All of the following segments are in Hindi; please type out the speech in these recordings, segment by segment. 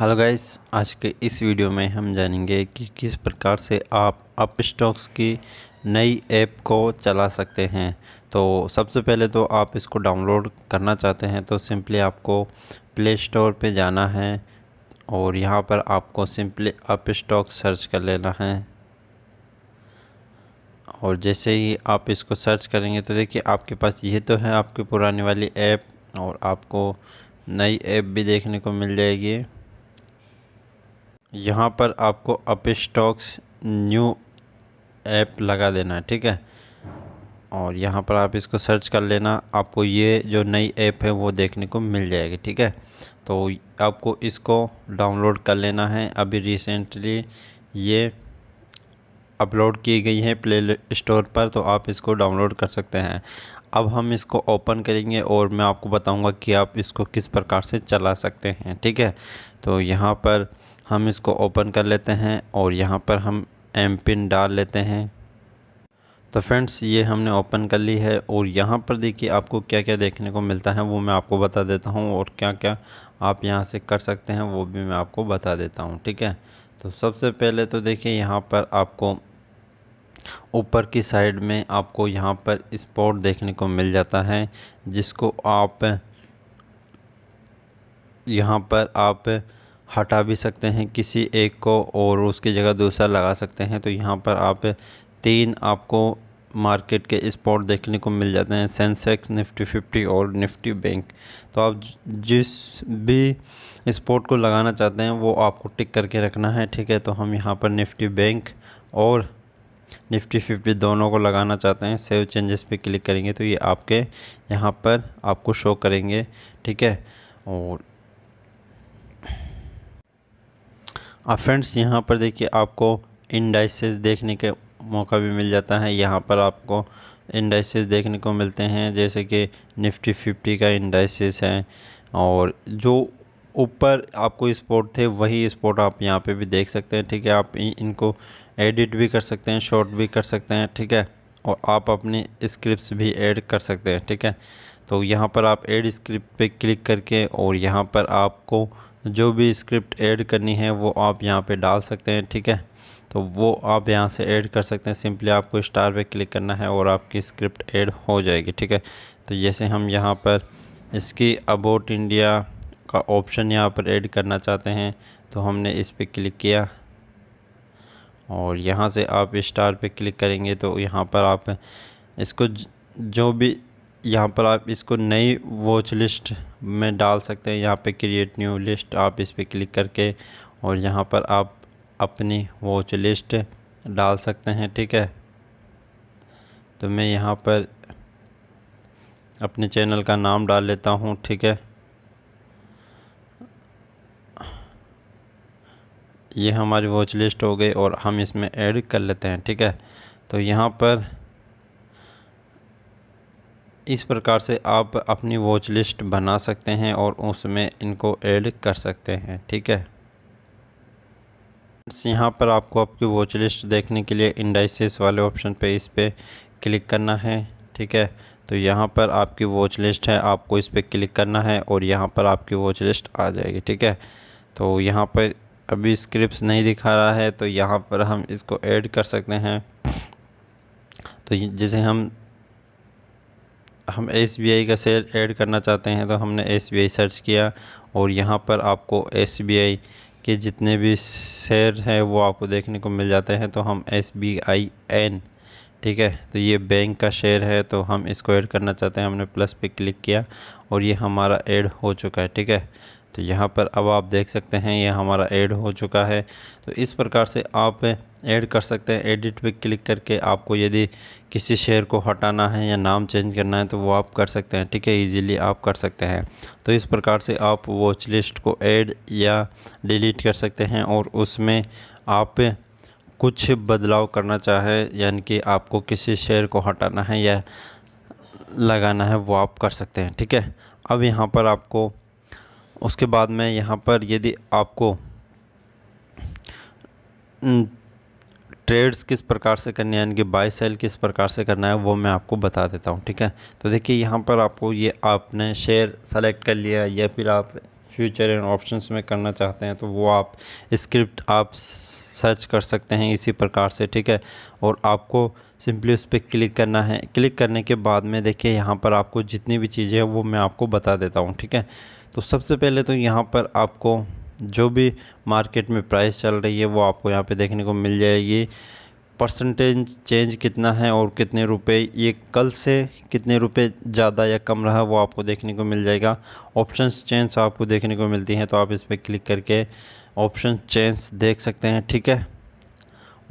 हेलो गाइस आज के इस वीडियो में हम जानेंगे कि किस प्रकार से आप अप की नई ऐप को चला सकते हैं तो सबसे पहले तो आप इसको डाउनलोड करना चाहते हैं तो सिंपली आपको प्ले स्टोर पे जाना है और यहाँ पर आपको सिंपली अप सर्च कर लेना है और जैसे ही आप इसको सर्च करेंगे तो देखिए आपके पास ये तो है आपकी पुरानी वाली ऐप और आपको नई ऐप भी देखने को मिल जाएगी यहाँ पर आपको अप स्टॉक्स न्यू ऐप लगा देना है ठीक है और यहाँ पर आप इसको सर्च कर लेना आपको ये जो नई ऐप है वो देखने को मिल जाएगी ठीक है तो आपको इसको डाउनलोड कर लेना है अभी रिसेंटली ये अपलोड की गई है प्ले स्टोर पर तो आप इसको डाउनलोड कर सकते हैं अब हम इसको ओपन करेंगे और मैं आपको बताऊंगा कि आप इसको किस प्रकार से चला सकते हैं ठीक है तो यहाँ पर हम इसको ओपन कर लेते हैं और यहाँ पर हम एम पिन डाल लेते हैं तो फ्रेंड्स ये हमने ओपन कर ली है और यहाँ पर देखिए आपको क्या क्या देखने को मिलता है वो मैं आपको बता देता हूँ और क्या क्या आप यहाँ से कर सकते हैं वो भी मैं आपको बता देता हूँ ठीक है तो सबसे पहले तो देखिए यहाँ पर आपको ऊपर की साइड में आपको यहाँ पर स्पॉट देखने को मिल जाता है जिसको आप यहाँ पर आप हटा भी सकते हैं किसी एक को और उसकी जगह दूसरा लगा सकते हैं तो यहाँ पर आप तीन आपको मार्केट के स्पॉट देखने को मिल जाते हैं सेंसेक्स निफ्टी फिफ्टी और निफ्टी बैंक तो आप जिस भी स्पॉट को लगाना चाहते हैं वो आपको टिक करके रखना है ठीक है तो हम यहाँ पर निफ्टी बैंक और निफ्टी फिफ्टी दोनों को लगाना चाहते हैं सेव चेंजेस पे क्लिक करेंगे तो ये आपके यहाँ पर आपको शो करेंगे ठीक है और और फ्रेंड्स यहाँ पर देखिए आपको इंडाइसेस देखने के मौका भी मिल जाता है यहाँ पर आपको इंडाइसेस देखने को मिलते हैं जैसे कि निफ्टी फिफ्टी का इंडाइसेस है और जो ऊपर आपको स्पोर्ट थे वही स्पोर्ट आप यहाँ पे भी देख सकते हैं ठीक है आप इनको एडिट भी कर सकते हैं शॉर्ट भी कर सकते हैं ठीक है और आप अपने स्क्रिप्ट भी ऐड कर सकते हैं ठीक है तो यहाँ पर आप एड स्क्रिप्ट पे क्लिक करके और यहाँ पर आपको जो भी स्क्रिप्ट ऐड करनी है वो आप यहाँ पे डाल सकते हैं ठीक है तो वो आप यहाँ से ऐड कर सकते हैं सिंपली आपको स्टार पे क्लिक करना है और आपकी स्क्रिप्ट ऐड हो जाएगी ठीक है तो जैसे हम यहाँ पर इसकी अबाउट इंडिया का ऑप्शन यहाँ पर ऐड करना चाहते हैं तो हमने इस पर क्लिक किया और यहाँ से आप स्टार पे क्लिक करेंगे तो यहाँ पर आप इसको जो भी यहाँ पर आप इसको नई वॉच लिस्ट में डाल सकते हैं यहाँ पे क्रिएट न्यू लिस्ट आप इस पर क्लिक करके और यहाँ पर आप अपनी वॉच लिस्ट डाल सकते हैं ठीक है तो मैं यहाँ पर अपने चैनल का नाम डाल लेता हूँ ठीक है ये हमारी वॉच लिस्ट हो गई और हम इसमें ऐड कर लेते हैं ठीक है तो यहाँ पर इस प्रकार से आप अपनी वॉच लिस्ट बना सकते हैं और उसमें इनको ऐड कर सकते हैं ठीक है यहाँ पर आपको आपकी वॉच लिस्ट देखने के लिए इंडाइसिस वाले ऑप्शन पे इस पर क्लिक करना है ठीक है तो यहाँ पर आपकी वॉच लिस्ट है आपको इस पर क्लिक करना है और यहाँ पर आपकी वॉच लिस्ट आ जाएगी ठीक है तो यहाँ पर अभी स्क्रिप्ट नहीं दिखा रहा है तो यहाँ पर हम इसको ऐड कर सकते हैं तो जैसे हम हम एस का शेयर ऐड करना चाहते हैं तो हमने एस सर्च किया और यहाँ पर आपको एस के जितने भी शेयर हैं वो आपको देखने को मिल जाते हैं तो हम एस एन ठीक है तो ये बैंक का शेयर है तो हम इसको ऐड करना चाहते हैं हमने प्लस पे क्लिक किया और ये हमारा ऐड हो चुका है ठीक है तो यहाँ पर अब आप देख सकते हैं ये हमारा ऐड हो चुका है तो इस प्रकार से आप ऐड कर सकते हैं एडिट पे क्लिक करके आपको यदि किसी शेयर को हटाना है या नाम चेंज करना है तो वो आप कर सकते हैं ठीक है इजीली आप कर सकते हैं तो इस प्रकार से आप वॉच लिस्ट को ऐड या डिलीट कर सकते हैं और उसमें आप कुछ बदलाव करना चाहे यानी कि आपको किसी शेयर को हटाना है या लगाना है वो आप कर सकते हैं ठीक है अब यहाँ पर आपको उसके बाद में यहाँ पर यदि आपको ट्रेड्स किस प्रकार से करने हैं कि बाय सेल किस प्रकार से करना है वो मैं आपको बता देता हूँ ठीक है तो देखिए यहाँ पर आपको ये आपने शेयर सेलेक्ट कर लिया या फिर आप फ्यूचर एंड ऑप्शंस में करना चाहते हैं तो वो आप स्क्रिप्ट आप सर्च कर सकते हैं इसी प्रकार से ठीक है और आपको सिंपली उस पर क्लिक करना है क्लिक करने के बाद में देखिए यहाँ पर आपको जितनी भी चीज़ें हैं वो मैं आपको बता देता हूँ ठीक है तो सबसे पहले तो यहाँ पर आपको जो भी मार्केट में प्राइस चल रही है वो आपको यहाँ पे देखने को मिल जाएगी परसेंटेज चेंज कितना है और कितने रुपए ये कल से कितने रुपए ज़्यादा या कम रहा वो आपको देखने को मिल जाएगा ऑप्शन चेंज आपको देखने को मिलती हैं तो आप इस पर क्लिक करके ऑप्शन चेंज देख सकते हैं ठीक है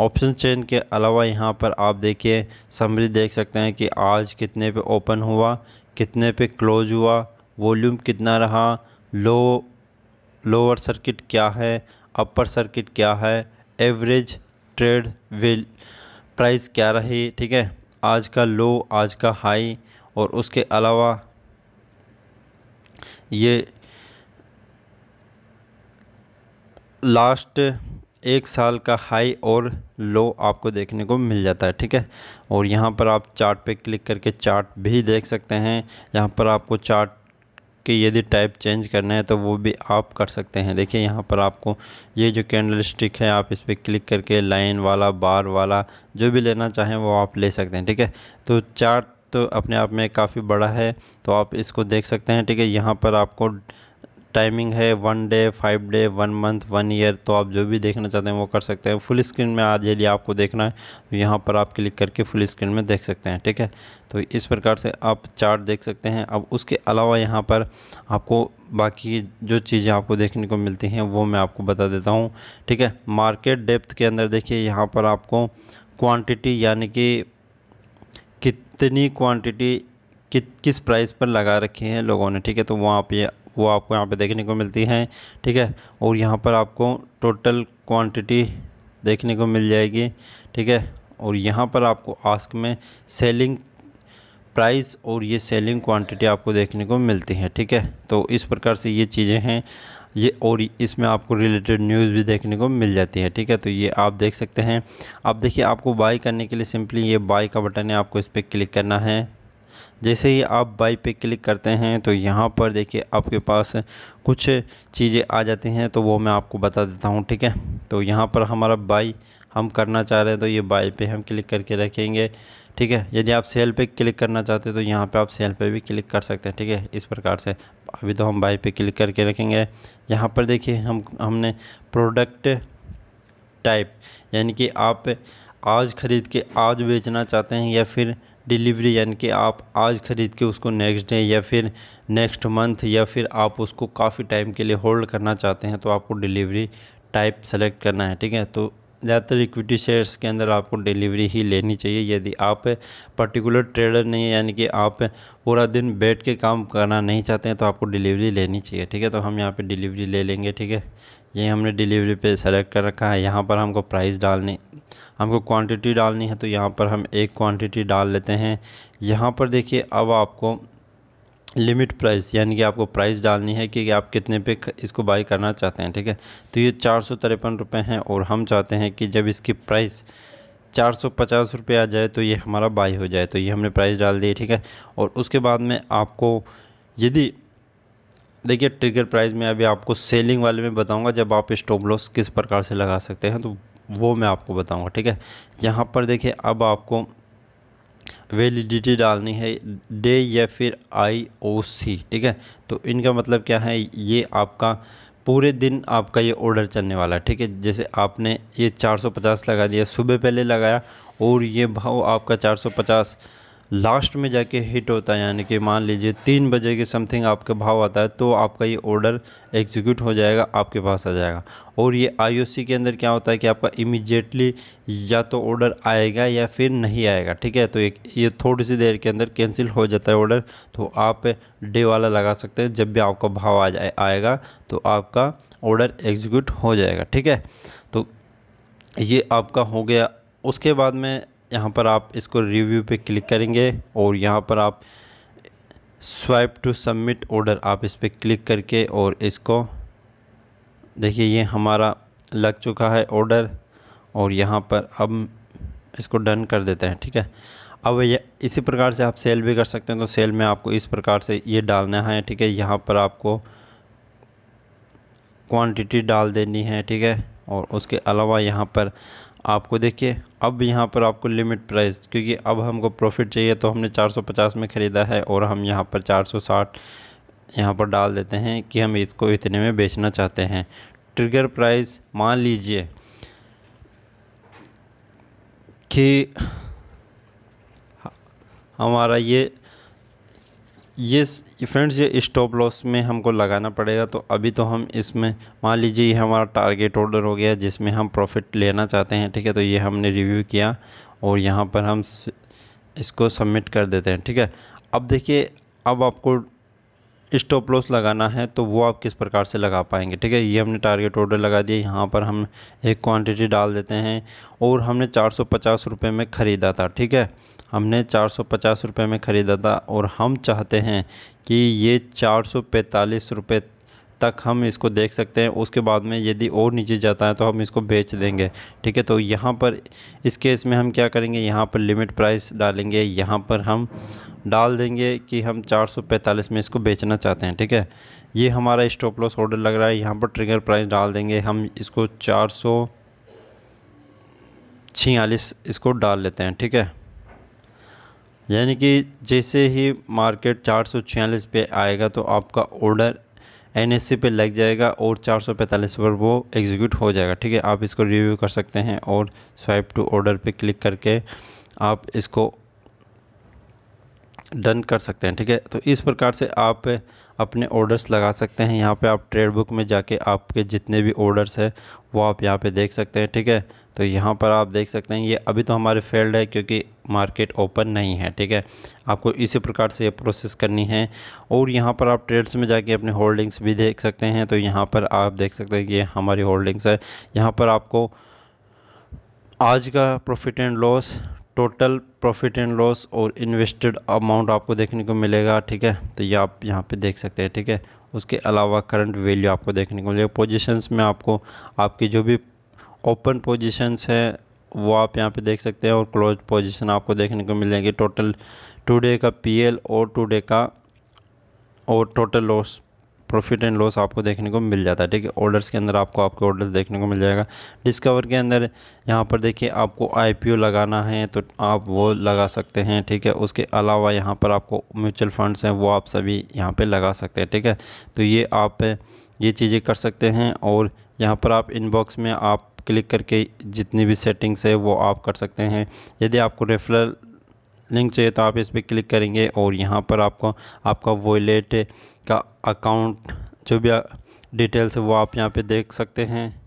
ऑप्शन चेंज के अलावा यहाँ पर आप देखिए समरी देख सकते हैं कि आज कितने पे ओपन हुआ कितने पे क्लोज हुआ वॉल्यूम कितना रहा लो लोअर सर्किट क्या है अपर सर्किट क्या है एवरेज ट्रेड विल प्राइस क्या रही ठीक है आज का लो आज का हाई और उसके अलावा ये लास्ट एक साल का हाई और लो आपको देखने को मिल जाता है ठीक है और यहाँ पर आप चार्ट पे क्लिक करके चार्ट भी देख सकते हैं यहाँ पर आपको चार्ट कि यदि टाइप चेंज करना है तो वो भी आप कर सकते हैं देखिए यहाँ पर आपको ये जो कैंडल स्टिक है आप इस पर क्लिक करके लाइन वाला बार वाला जो भी लेना चाहें वो आप ले सकते हैं ठीक है तो चार्ट तो अपने आप में काफ़ी बड़ा है तो आप इसको देख सकते हैं ठीक है यहाँ पर आपको टाइमिंग है one day five day one month one year तो आप जो भी देखना चाहते हैं वो कर सकते हैं फुल स्क्रीन में आज यदि आपको देखना है तो यहाँ पर आप क्लिक करके फुल स्क्रीन में देख सकते हैं ठीक है तो इस प्रकार से आप चार्ट देख सकते हैं अब उसके अलावा यहाँ पर आपको बाकी जो चीज़ें आपको देखने को मिलती हैं वो मैं आपको बता देता हूँ ठीक है मार्केट डेप्थ के अंदर देखिए यहाँ पर आपको क्वान्टिटी यानी कि कितनी क्वान्टिटी कि, किस प्राइस पर लगा रखी है लोगों ने ठीक है तो वहाँ आप ये वो आपको यहाँ पे देखने को मिलती हैं ठीक है और यहाँ पर आपको टोटल क्वांटिटी देखने को मिल जाएगी ठीक है और यहाँ पर आपको आस्क में सेलिंग प्राइस और ये सेलिंग क्वांटिटी आपको देखने को मिलती है ठीक है तो इस प्रकार से ये चीज़ें हैं ये और इसमें आपको रिलेटेड न्यूज़ भी देखने को मिल जाती है ठीक है तो ये आप देख सकते हैं आप देखिए आपको बाई करने के लिए सिंपली ये बाई का बटन है आपको इस पर क्लिक करना है जैसे ही आप बाई पे क्लिक करते हैं तो यहाँ पर देखिए आपके पास कुछ चीज़ें आ जाती हैं तो वो मैं आपको बता देता हूँ ठीक है तो यहाँ पर हमारा बाई हम करना चाह रहे हैं तो ये बाई पे हम क्लिक करके रखेंगे ठीक है यदि आप सेल पे क्लिक करना चाहते हैं तो यहाँ पे आप सेल पे भी क्लिक कर सकते हैं ठीक है इस प्रकार से अभी तो हम बाई पे क्लिक करके रखेंगे यहाँ पर देखिए हम हमने प्रोडक्ट टाइप यानी कि आप आज ख़रीद के आज बेचना चाहते हैं या फिर डिलीवरी यानी कि आप आज ख़रीद के उसको नेक्स्ट डे या फिर नेक्स्ट मंथ या फिर आप उसको काफ़ी टाइम के लिए होल्ड करना चाहते हैं तो आपको डिलीवरी टाइप सेलेक्ट करना है ठीक है तो ज़्यादातर इक्विटी शेयर्स के अंदर आपको डिलीवरी ही लेनी चाहिए यदि आप पर्टिकुलर ट्रेडर नहीं है यानी कि आप पूरा दिन बैठ के काम करना नहीं चाहते हैं तो आपको डिलीवरी लेनी चाहिए ठीक है तो हम यहाँ पे डिलीवरी ले लेंगे ठीक है ये हमने डिलीवरी पे सेलेक्ट कर रखा है यहाँ पर हमको प्राइस डालनी हमको क्वान्टिटी डालनी है तो यहाँ पर हम एक क्वान्टिटी डाल लेते हैं यहाँ पर देखिए अब आपको लिमिट प्राइस यानी कि आपको प्राइस डालनी है कि आप कितने पे इसको बाई करना चाहते हैं ठीक है तो ये चार सौ तिरपन रुपये हैं और हम चाहते हैं कि जब इसकी प्राइस चार सौ पचास रुपये आ जाए तो ये हमारा बाई हो जाए तो ये हमने प्राइस डाल दी ठीक है और उसके बाद में आपको यदि देखिए ट्रिगर प्राइस में अभी आपको सेलिंग वाले में बताऊंगा जब आप स्टॉप लॉस किस प्रकार से लगा सकते हैं तो वो मैं आपको बताऊंगा ठीक है यहाँ पर देखिए अब आपको वेलिडिटी डालनी है डे या फिर आई ओ सी ठीक है तो इनका मतलब क्या है ये आपका पूरे दिन आपका ये ऑर्डर चलने वाला है ठीक है जैसे आपने ये 450 लगा दिया सुबह पहले लगाया और ये भाव आपका 450 लास्ट में जाके हिट होता है यानी कि मान लीजिए तीन बजे के समथिंग आपका भाव आता है तो आपका ये ऑर्डर एग्जीक्यूट हो जाएगा आपके पास आ जाएगा और ये आईओसी के अंदर क्या होता है कि आपका इमिजिएटली या तो ऑर्डर आएगा या फिर नहीं आएगा ठीक है तो एक ये थोड़ी सी देर के अंदर कैंसिल हो जाता है ऑर्डर तो आप डे वाला लगा सकते हैं जब भी आपका भाव आ जाए आएगा तो आपका ऑर्डर एग्जीक्यूट हो जाएगा ठीक है तो ये आपका हो गया उसके बाद में यहाँ पर आप इसको रिव्यू पे क्लिक करेंगे और यहाँ पर आप स्वाइप टू सबमिट ऑर्डर आप इस पर क्लिक करके और इसको देखिए ये हमारा लग चुका है ऑर्डर और यहाँ पर अब इसको डन कर देते हैं ठीक है अब ये इसी प्रकार से आप सेल भी कर सकते हैं तो सेल में आपको इस प्रकार से ये डालना है ठीक है यहाँ पर आपको क्वांटिटी डाल देनी है ठीक है और उसके अलावा यहाँ पर आपको देखिए अब यहाँ पर आपको लिमिट प्राइस क्योंकि अब हमको प्रॉफिट चाहिए तो हमने 450 में ख़रीदा है और हम यहाँ पर 460 यहाँ पर डाल देते हैं कि हम इसको इतने में बेचना चाहते हैं ट्रिगर प्राइस मान लीजिए कि हमारा ये ये फ्रेंड्स ये स्टॉप लॉस में हमको लगाना पड़ेगा तो अभी तो हम इसमें मान लीजिए ये हमारा टारगेट ऑर्डर हो गया जिसमें हम प्रॉफिट लेना चाहते हैं ठीक है तो ये हमने रिव्यू किया और यहाँ पर हम इसको सबमिट कर देते हैं ठीक है अब देखिए अब आपको स्टॉप लॉस लगाना है तो वो आप किस प्रकार से लगा पाएंगे ठीक है ये हमने टारगेट ऑर्डर लगा दिया यहाँ पर हम एक क्वांटिटी डाल देते हैं और हमने चार सौ में ख़रीदा था ठीक है हमने चार सौ में ख़रीदा था और हम चाहते हैं कि ये चार सौ तक हम इसको देख सकते हैं उसके बाद में यदि और नीचे जाता है तो हम इसको बेच देंगे ठीक है तो यहाँ पर इस केस में हम क्या करेंगे यहाँ पर लिमिट प्राइस डालेंगे यहाँ पर हम डाल देंगे कि हम 445 में इसको बेचना चाहते हैं ठीक है ये हमारा स्टॉप लॉस ऑर्डर लग रहा है यहाँ पर ट्रिगर प्राइस डाल देंगे हम इसको चार छियालीस इसको डाल लेते हैं ठीक है यानी कि जैसे ही मार्केट चार पे आएगा तो आपका ऑर्डर एन पे लग जाएगा और चार पर वो एग्जीक्यूट हो जाएगा ठीक है आप इसको रिव्यू कर सकते हैं और स्वाइप टू ऑर्डर पे क्लिक करके आप इसको डन कर सकते हैं ठीक है तो इस प्रकार से आप अपने ऑर्डर्स लगा सकते हैं यहाँ पे आप ट्रेड बुक में जाके आपके जितने भी ऑर्डर्स हैं वो आप यहाँ पे देख सकते हैं ठीक है तो यहाँ पर आप देख सकते हैं ये अभी तो हमारे फेल्ड है क्योंकि मार्केट ओपन नहीं है ठीक है आपको इसी प्रकार से ये प्रोसेस करनी है और यहाँ पर आप ट्रेड्स में जाके अपने होल्डिंग्स भी देख सकते हैं तो यहाँ पर आप देख सकते हैं कि हमारी होल्डिंग्स है यहाँ पर आपको आज का profit and loss total profit and loss और इन्वेस्टेड अमाउंट आपको देखने को मिलेगा ठीक है तो ये आप यहाँ पे देख सकते हैं ठीक है उसके अलावा करंट वैल्यू आपको देखने को मिलेगा पोजीशंस में आपको आपकी जो भी ओपन पोजीशंस है वो आप यहाँ पे देख सकते हैं और क्लोज पोजीशन आपको देखने को मिल जाएंगे टोटल टू डे का पीएल और टू डे का और total loss profit and loss आपको देखने को मिल जाता है ठीक है ऑर्डर्स के अंदर आपको आपके ऑर्डर्स देखने को मिल जाएगा डिस्कवर के अंदर यहाँ पर देखिए आपको आईपीओ लगाना है तो आप वो लगा सकते हैं ठीक है उसके अलावा यहाँ पर आपको म्यूचुअल फंड्स हैं वो आप सभी यहाँ पे लगा सकते हैं ठीक है तो ये आप ये चीज़ें कर सकते हैं और यहाँ पर आप इनबॉक्स में आप क्लिक करके जितनी भी सेटिंग्स है वो आप कर सकते हैं यदि आपको रेफरल लिंक चाहिए तो आप इस पर क्लिक करेंगे और यहाँ पर आपको आपका वॉलेट का अकाउंट जो भी डिटेल्स है वो आप यहाँ पे देख सकते हैं